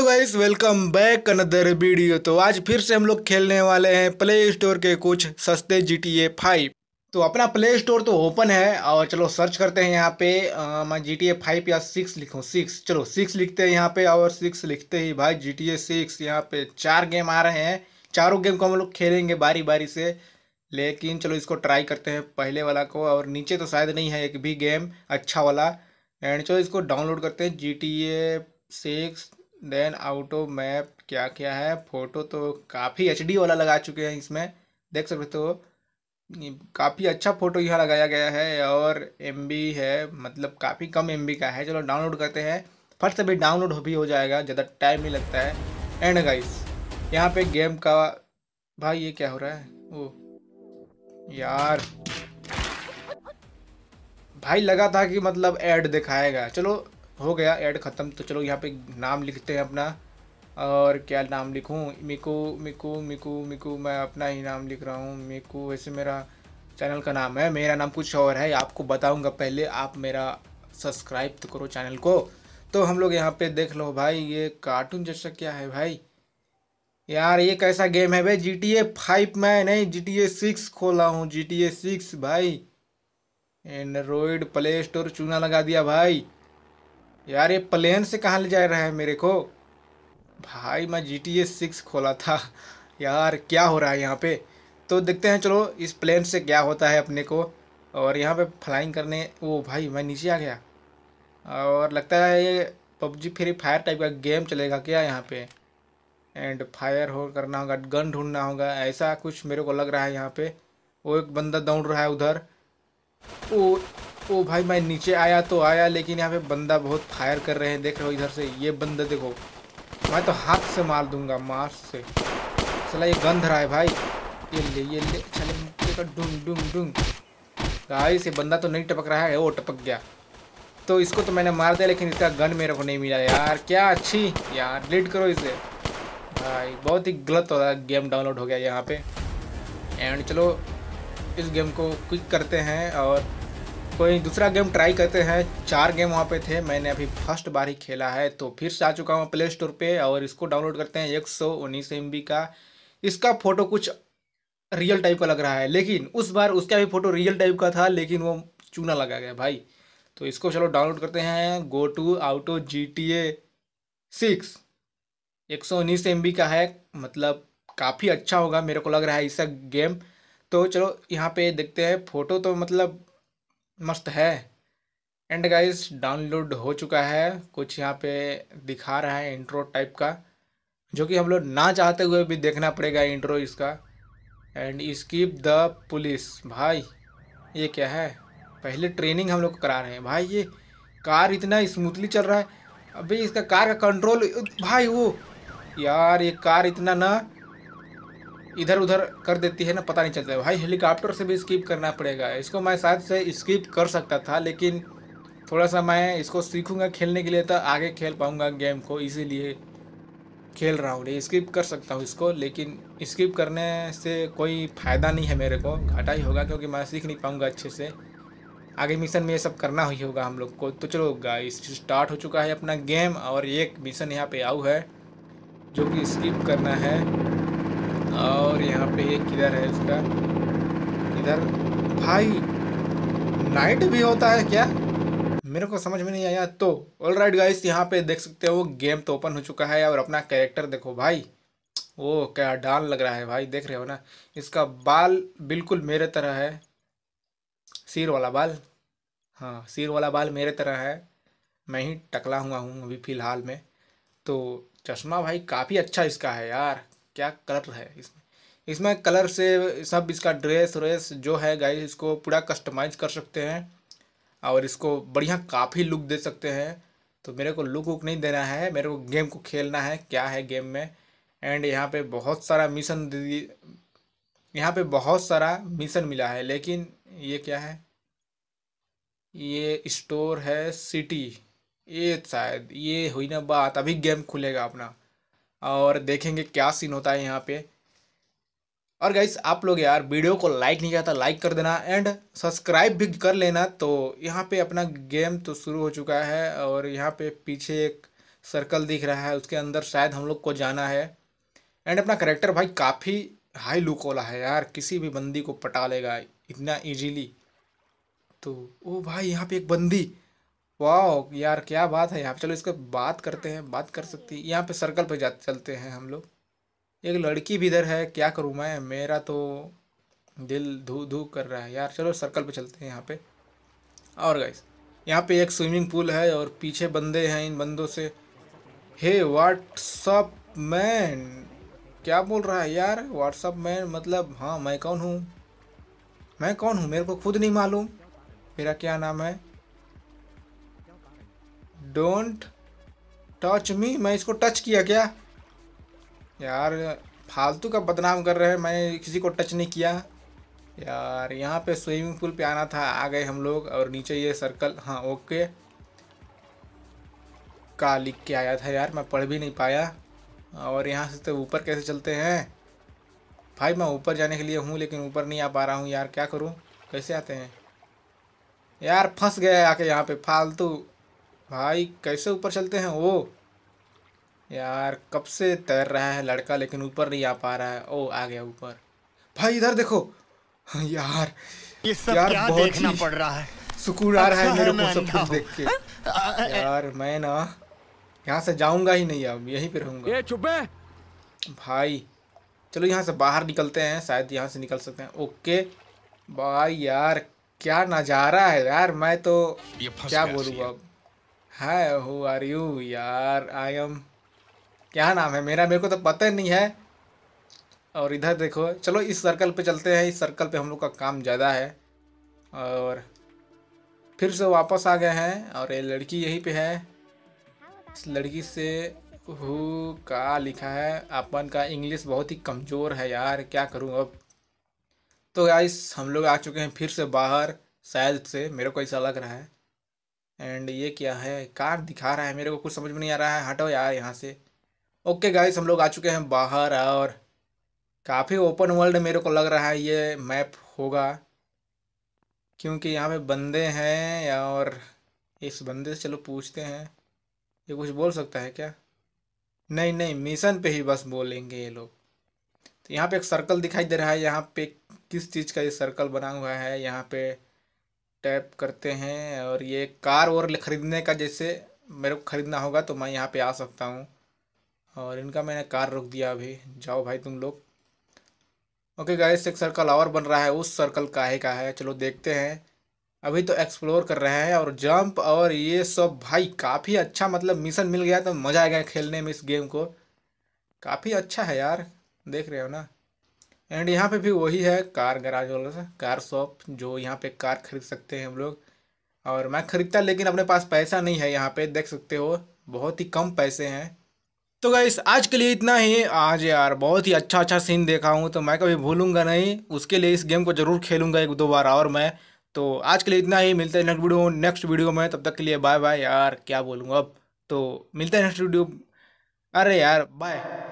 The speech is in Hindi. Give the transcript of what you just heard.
hello guys welcome back another video तो आज फिर से हम लोग खेलने वाले हैं प्ले स्टोर के कुछ सस्ते जी टी ए फाइव तो अपना प्ले स्टोर तो ओपन है और चलो सर्च करते हैं यहाँ पे मैं जी टी ए फाइव या सिक्स लिखूँ सिक्स चलो सिक्स लिखते हैं यहाँ पे और सिक्स लिखते ही भाई जी टी ए सिक्स यहाँ पे चार गेम आ रहे हैं चारों गेम को हम लोग खेलेंगे बारी बारी से लेकिन चलो इसको ट्राई करते हैं पहले वाला को और नीचे तो शायद नहीं है एक भी गेम अच्छा वाला एंड चलो इसको डाउनलोड करते हैं G T A six then auto map क्या क्या है फ़ोटो तो काफ़ी एच वाला लगा चुके हैं इसमें देख सकते हो काफ़ी अच्छा फ़ोटो यहाँ लगाया गया है और एम है मतलब काफ़ी कम एम का है चलो डाउनलोड करते हैं फट से भी डाउनलोड भी हो जाएगा ज़्यादा टाइम नहीं लगता है एंड गाइस यहाँ पे गेम का भाई ये क्या हो रहा है ओ यार भाई लगा था कि मतलब ऐड दिखाएगा चलो हो गया ऐड ख़त्म तो चलो यहाँ पे नाम लिखते हैं अपना और क्या नाम लिखूँ मिको मिको मिको मिको मैं अपना ही नाम लिख रहा हूँ मिको वैसे मेरा चैनल का नाम है मेरा नाम कुछ और है आपको बताऊँगा पहले आप मेरा सब्सक्राइब तो करो चैनल को तो हम लोग यहाँ पे देख लो भाई ये कार्टून जैसा क्या है भाई यार ये कैसा गेम है भाई जी टी ए फाइव में नहीं जी टी ए सिक्स खोला हूँ जी टी ए सिक्स भाई एंड्रॉयड प्ले स्टोर चूना लगा दिया भाई यार ये प्लेन से कहाँ ले जा रहा है मेरे को भाई मैं जी टी ए सिक्स खोला था यार क्या हो रहा है यहाँ पे तो देखते हैं चलो इस प्लेन से क्या होता है अपने को और यहाँ पे फ्लाइंग करने वो भाई मैं नीचे आ गया और लगता है ये पबजी फ्री फायर टाइप का गेम चलेगा क्या यहाँ पे एंड फायर हो करना होगा गन ढूंढना होगा ऐसा कुछ मेरे को लग रहा है यहाँ पे वो एक बंदा दौड़ रहा है उधर वो ओ भाई मैं नीचे आया तो आया लेकिन यहाँ पे बंदा बहुत फायर कर रहे हैं देख रहे हो इधर से ये बंदा देखो मैं तो हाथ से मार दूंगा मार से चला ये गंध रहा है भाई ये ले ये ले चले तो डूंग डूंग डूंग गाइस से बंदा तो नहीं टपक रहा है वो टपक गया तो इसको तो मैंने मार दिया लेकिन इसका गन मेरे को नहीं मिला यार क्या अच्छी यार लीड करो इसे भाई बहुत ही गलत हो रहा गेम डाउनलोड हो गया यहाँ पे एंड चलो इस गेम को क्विक करते हैं और कोई दूसरा गेम ट्राई करते हैं चार गेम वहाँ पे थे मैंने अभी फर्स्ट बार ही खेला है तो फिर से आ चुका हूँ प्ले स्टोर पे और इसको डाउनलोड करते हैं एक सौ उन्नीस एम बी का इसका फ़ोटो कुछ रियल टाइप का लग रहा है लेकिन उस बार उसका भी फ़ोटो रियल टाइप का था लेकिन वो चूना लगा गया भाई तो इसको चलो डाउनलोड करते हैं go to auto G T A six एक सौ उन्नीस एम बी का है मतलब काफ़ी अच्छा होगा मेरे को लग रहा है इसका गेम तो चलो यहाँ पे देखते हैं फ़ोटो तो मतलब मस्त है एंड गाइस डाउनलोड हो चुका है कुछ यहाँ पे दिखा रहा है इंट्रो टाइप का जो कि हम लोग ना चाहते हुए भी देखना पड़ेगा इंट्रो इसका एंड स्कीप द पुलिस भाई ये क्या है पहले ट्रेनिंग हम लोग करा रहे हैं भाई ये कार इतना स्मूथली चल रहा है अभी इसका कार का कंट्रोल भाई वो यार ये कार इतना ना इधर उधर कर देती है ना पता नहीं चलता है भाई हेलीकॉप्टर से भी स्किप करना पड़ेगा इसको मैं शायद से स्किप कर सकता था लेकिन थोड़ा सा मैं इसको सीखूंगा खेलने के लिए तो आगे खेल पाऊंगा गेम को इसीलिए खेल रहा हूँ स्किप कर सकता हूँ इसको लेकिन स्किप करने से कोई फ़ायदा नहीं है मेरे को घाटा ही होगा क्योंकि मैं सीख नहीं पाऊँगा अच्छे से आगे मिशन में ये सब करना ही होगा हम लोग को तो चलो गाइस स्टार्ट हो चुका है अपना गेम और एक मिशन यहाँ पे आऊ है जो कि स्किप करना है और यहाँ पे एक किधर है इसका इधर भाई नाइट भी होता है क्या मेरे को समझ में नहीं आया तो ऑल राइट गाइस यहाँ पे देख सकते हो गेम तो ओपन हो चुका है और अपना कैरेक्टर देखो भाई वो क्या डाल लग रहा है भाई देख रहे हो ना इसका बाल बिल्कुल मेरे तरह है सिर वाला बाल हाँ सिर वाला बाल मेरे तरह है मैं ही टकला हुआ हूँ अभी फ़िलहाल में तो चश्मा भाई काफ़ी अच्छा इसका है यार क्या कलर है इसमें इसमें कलर से सब इसका ड्रेस व्रेस जो है गाइस इसको पूरा कस्टमाइज कर सकते हैं और इसको बढ़िया काफ़ी लुक दे सकते हैं तो मेरे को लुक वुक नहीं देना है मेरे को गेम को खेलना है क्या है गेम में एंड यहाँ पे बहुत सारा मिशन यहाँ पे बहुत सारा मिशन मिला है लेकिन ये क्या है ये स्टोर है सिटी ये शायद ये हुई ना बात अभी गेम खुलेगा अपना और देखेंगे क्या सीन होता है यहाँ पे और गाइस आप लोग यार वीडियो को लाइक नहीं किया था लाइक कर देना एंड सब्सक्राइब भी कर लेना तो यहाँ पे अपना गेम तो शुरू हो चुका है और यहाँ पे पीछे एक सर्कल दिख रहा है उसके अंदर शायद हम लोग को जाना है एंड अपना करेक्टर भाई काफ़ी हाई लुक वाला है यार किसी भी बंदी को पटा लेगा इतना ईजीली तो ओ भाई यहाँ पे एक बंदी वाह यार क्या बात है यहाँ पे चलो इसको बात करते हैं बात कर सकती यहाँ पे सर्कल पे जा चलते हैं हम लोग एक लड़की भी इधर है क्या करूँ मैं मेरा तो दिल धू धू कर रहा है यार चलो सर्कल पे चलते हैं यहाँ पे और गाइस यहाँ पे एक स्विमिंग पूल है और पीछे बंदे हैं इन बंदों से हे व्हाट्सअप मैन क्या बोल रहा है यार व्हाट्सअप मैन मतलब हाँ मैं कौन हूँ मैं कौन हूँ मेरे को खुद नहीं मालूम मेरा क्या नाम है डोंट टच मी मैं इसको टच किया क्या यार फालतू का बदनाम कर रहे हैं मैंने किसी को टच नहीं किया यार यहाँ पे स्विमिंग पूल पे आना था आ गए हम लोग और नीचे ये सर्कल हाँ ओके का लिख के आया था यार मैं पढ़ भी नहीं पाया और यहाँ से तो ऊपर कैसे चलते हैं भाई मैं ऊपर जाने के लिए हूँ लेकिन ऊपर नहीं आ पा रहा हूँ यार क्या करूँ कैसे आते हैं यार फंस गया आके यहाँ पे फालतू भाई कैसे ऊपर चलते हैं वो यार कब से तैर रहा है लड़का लेकिन ऊपर नहीं आ पा रहा है ओ आ गया ऊपर भाई इधर देखो हाँ, यार ये सब यार क्या बहुत देखना पड़ रहा है सुकून आ रहा है अच्छा मेरे को सब कुछ देख के यार मैं ना यहाँ से जाऊंगा ही नहीं अब यहीं पे रहूंगा ये भाई चलो यहाँ से बाहर निकलते हैं शायद यहाँ से निकल सकते हैं ओके भाई यार क्या नज़ारा है यार मैं तो क्या बोलूँगा अब हाय हु आर यू यार आई एम क्या नाम है मेरा मेरे को तो पता ही नहीं है और इधर देखो चलो इस सर्कल पे चलते हैं इस सर्कल पे हम लोग का काम ज़्यादा है और फिर से वापस आ गए हैं और ये लड़की यहीं पे है इस लड़की से हु का लिखा है अपन का इंग्लिश बहुत ही कमज़ोर है यार क्या करूँ अब तो यार हम लोग आ चुके हैं फिर से बाहर शायद से मेरे को ऐसा लग रहा है एंड ये क्या है कार दिखा रहा है मेरे को कुछ समझ में नहीं आ रहा है हटो यार यहाँ से ओके गाइस हम लोग आ चुके हैं बाहर और काफ़ी ओपन वर्ल्ड मेरे को लग रहा है ये मैप होगा क्योंकि यहाँ पे बंदे हैं और इस बंदे से चलो पूछते हैं ये कुछ बोल सकता है क्या नहीं नहीं मिशन पे ही बस बोलेंगे ये लोग तो यहाँ पे एक सर्कल दिखाई दे रहा है यहाँ पे किस चीज़ का ये सर्कल बना हुआ है यहाँ पे टैप करते हैं और ये कार और ख़रीदने का जैसे मेरे को ख़रीदना होगा तो मैं यहाँ पे आ सकता हूँ और इनका मैंने कार रोक दिया अभी जाओ भाई तुम लोग ओके गाइस एक सर्कल और बन रहा है उस सर्कल काहे का है चलो देखते हैं अभी तो एक्सप्लोर कर रहे हैं और जंप और ये सब भाई काफ़ी अच्छा मतलब मिशन मिल गया तो मज़ा आ गया खेलने में इस गेम को काफ़ी अच्छा है यार देख रहे हो ना एंड यहाँ पे भी वही है कार गराज वाला सा कार शॉप जो यहाँ पे कार खरीद सकते हैं हम लोग और मैं ख़रीदता लेकिन अपने पास पैसा नहीं है यहाँ पे देख सकते हो बहुत ही कम पैसे हैं तो गाइस आज के लिए इतना ही आज यार बहुत ही अच्छा अच्छा सीन देखा हूँ तो मैं कभी भूलूंगा नहीं उसके लिए इस गेम को ज़रूर खेलूंगा एक दो बार और मैं तो आज के लिए इतना ही मिलते हैं नेक्स्ट वीडियो नेक्स्ट वीडियो में तब तक के लिए बाय बाय यार क्या बोलूँगा अब तो मिलते हैं नेक्स्ट वीडियो अरे यार बाय